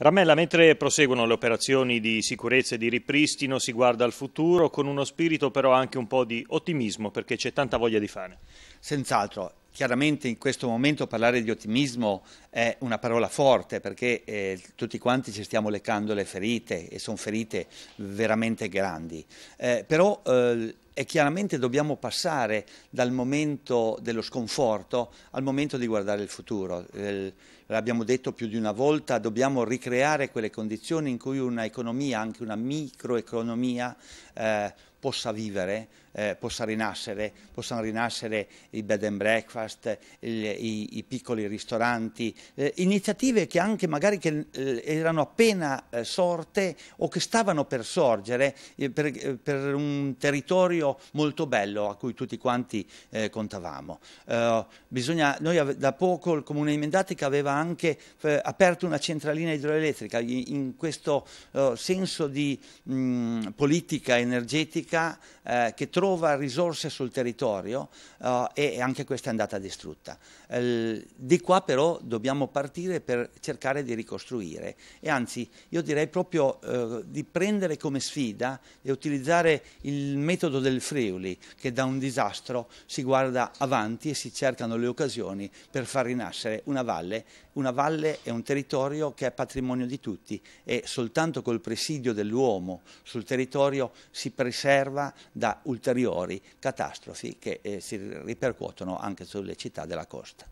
Ramella, mentre proseguono le operazioni di sicurezza e di ripristino, si guarda al futuro con uno spirito però anche un po' di ottimismo perché c'è tanta voglia di fare. Senz'altro, chiaramente in questo momento parlare di ottimismo è una parola forte perché eh, tutti quanti ci stiamo leccando le ferite e sono ferite veramente grandi. Eh, però eh, e chiaramente dobbiamo passare dal momento dello sconforto al momento di guardare il futuro. Eh, l'abbiamo detto più di una volta, dobbiamo ricreare quelle condizioni in cui un'economia, anche una microeconomia, eh, possa vivere, eh, possa rinascere, possano rinascere i bed and breakfast, il, i, i, piccoli ristoranti, eh, iniziative che anche magari che, eh, erano appena eh, sorte o che stavano per sorgere eh, per, eh, per un territorio esempio molto bello a cui tutti quanti eh, contavamo. Eh, bisogna, noi da poco il Comune di Mendatica aveva anche eh, aperto una centralina idroelettrica in, questo eh, senso di mh, mm, politica energetica eh, che trova risorse sul territorio eh, e anche questa è andata distrutta. di qua però dobbiamo partire per cercare di ricostruire e anzi io direi proprio di prendere come sfida e utilizzare il metodo del del Friuli che da un disastro si guarda avanti e si cercano le occasioni per far rinascere una valle, una valle è un territorio che è patrimonio di tutti e soltanto col presidio dell'uomo sul territorio si preserva da ulteriori catastrofi che eh, si ripercuotono anche sulle città della costa.